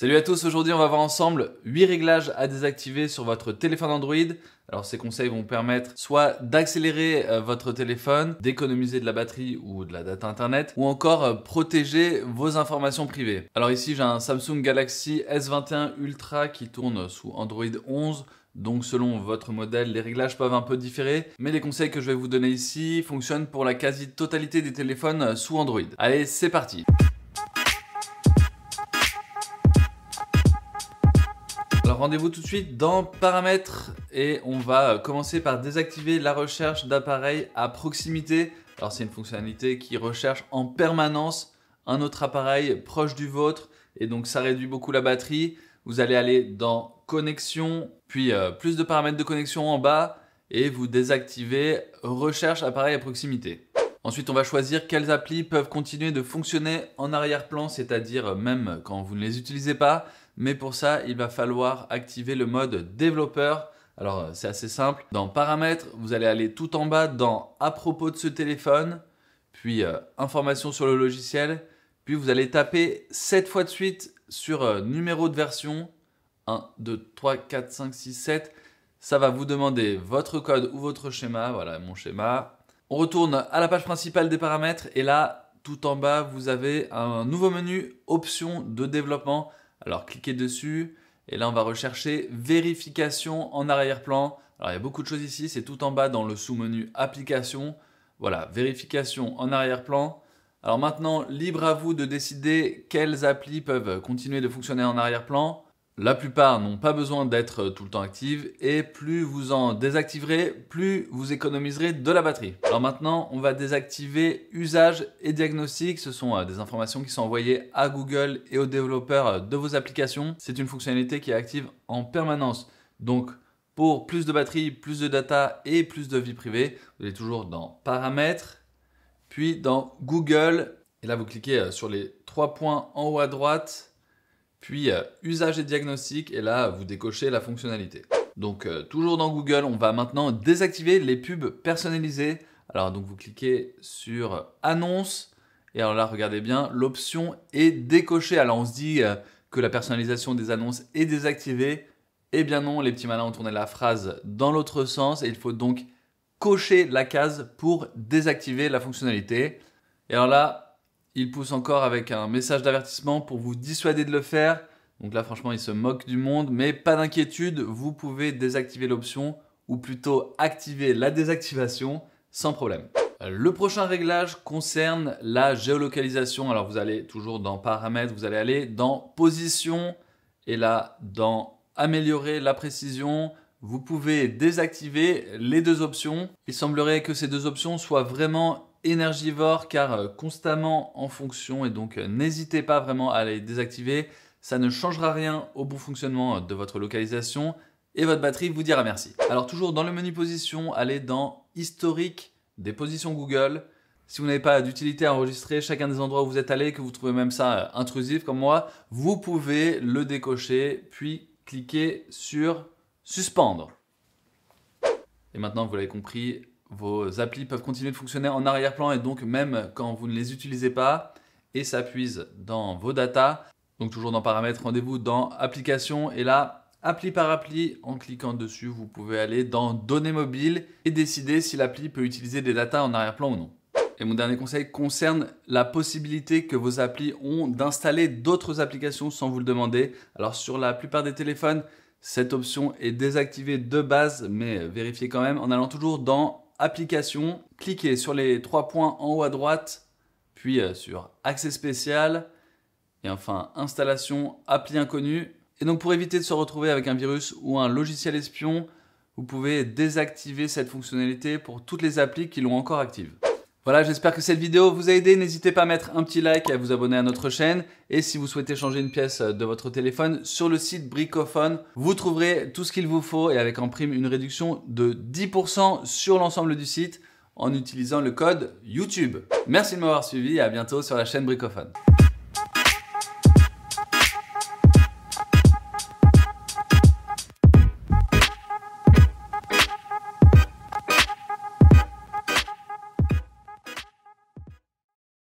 Salut à tous, aujourd'hui on va voir ensemble 8 réglages à désactiver sur votre téléphone Android. Alors ces conseils vont permettre soit d'accélérer euh, votre téléphone, d'économiser de la batterie ou de la data internet, ou encore euh, protéger vos informations privées. Alors ici j'ai un Samsung Galaxy S21 Ultra qui tourne sous Android 11. Donc selon votre modèle, les réglages peuvent un peu différer, mais les conseils que je vais vous donner ici fonctionnent pour la quasi-totalité des téléphones euh, sous Android. Allez, c'est parti. rendez-vous tout de suite dans Paramètres et on va euh, commencer par désactiver la recherche d'appareils à proximité. Alors c'est une fonctionnalité qui recherche en permanence un autre appareil proche du vôtre et donc ça réduit beaucoup la batterie. Vous allez aller dans connexion, puis euh, plus de paramètres de connexion en bas et vous désactivez recherche appareil à proximité. Ensuite, on va choisir quelles applis peuvent continuer de fonctionner en arrière-plan, c'est-à-dire euh, même quand vous ne les utilisez pas. Mais pour ça, il va falloir activer le mode développeur. Alors euh, c'est assez simple. Dans paramètres, vous allez aller tout en bas dans à propos de ce téléphone, puis euh, informations sur le logiciel, puis vous allez taper 7 fois de suite sur euh, numéro de version 1 2 3 4 5 6 7. Ça va vous demander votre code ou votre schéma, voilà mon schéma. On retourne à la page principale des paramètres et là tout en bas, vous avez un nouveau menu options de développement. Alors cliquez dessus et là on va rechercher vérification en arrière-plan. Alors il y a beaucoup de choses ici, c'est tout en bas dans le sous-menu application. Voilà, vérification en arrière-plan. Alors maintenant, libre à vous de décider quelles applis peuvent continuer de fonctionner en arrière-plan. La plupart n'ont pas besoin d'être euh, tout le temps actives et plus vous en désactiverez, plus vous économiserez de la batterie. Alors maintenant, on va désactiver usage et diagnostic. Ce sont euh, des informations qui sont envoyées à Google et aux développeurs euh, de vos applications. C'est une fonctionnalité qui est active en permanence. Donc pour plus de batterie, plus de data et plus de vie privée, vous allez toujours dans paramètres, puis dans Google. Et là, vous cliquez sur les trois points en haut à droite puis euh, usage et diagnostic, et là vous décochez la fonctionnalité. Donc euh, toujours dans Google, on va maintenant désactiver les pubs personnalisées. Alors donc vous cliquez sur annonce, et alors là regardez bien, l'option est décochée. Alors on se dit euh, que la personnalisation des annonces est désactivée. Eh bien non, les petits malins ont tourné la phrase dans l'autre sens, et il faut donc cocher la case pour désactiver la fonctionnalité. Et alors là, il pousse encore avec un message d'avertissement pour vous dissuader de le faire. Donc là, franchement, il se moque du monde, mais pas d'inquiétude, vous pouvez désactiver l'option ou plutôt activer la désactivation sans problème. Le prochain réglage concerne la géolocalisation. Alors vous allez toujours dans paramètres, vous allez aller dans position et là dans améliorer la précision, vous pouvez désactiver les deux options. Il semblerait que ces deux options soient vraiment énergivore car euh, constamment en fonction et donc euh, n'hésitez pas vraiment à les désactiver. Ça ne changera rien au bon fonctionnement euh, de votre localisation et votre batterie vous dira merci. Alors toujours dans le menu position, allez dans historique des positions Google. Si vous n'avez pas d'utilité à enregistrer chacun des endroits où vous êtes allé, que vous trouvez même ça intrusif comme moi, vous pouvez le décocher puis cliquer sur suspendre. Et maintenant, vous l'avez compris, vos applis peuvent continuer de fonctionner en arrière-plan et donc même quand vous ne les utilisez pas et ça dans vos datas. Donc toujours dans paramètres, rendez-vous dans applications et là, appli par appli, en cliquant dessus, vous pouvez aller dans données mobiles et décider si l'appli peut utiliser des datas en arrière-plan ou non. Et mon dernier conseil concerne la possibilité que vos applis ont d'installer d'autres applications sans vous le demander. Alors sur la plupart des téléphones, cette option est désactivée de base, mais vérifiez quand même en allant toujours dans application, cliquez sur les trois points en haut à droite, puis euh, sur accès spécial, et enfin installation, appli inconnue. Et donc pour éviter de se retrouver avec un virus ou un logiciel espion, vous pouvez désactiver cette fonctionnalité pour toutes les applis qui l'ont encore active. Voilà, j'espère que cette vidéo vous a aidé. N'hésitez pas à mettre un petit like et à vous abonner à notre chaîne. Et si vous souhaitez changer une pièce de votre téléphone, sur le site Bricophone, vous trouverez tout ce qu'il vous faut et avec en prime une réduction de 10% sur l'ensemble du site en utilisant le code YouTube. Merci de m'avoir suivi et à bientôt sur la chaîne Bricophone.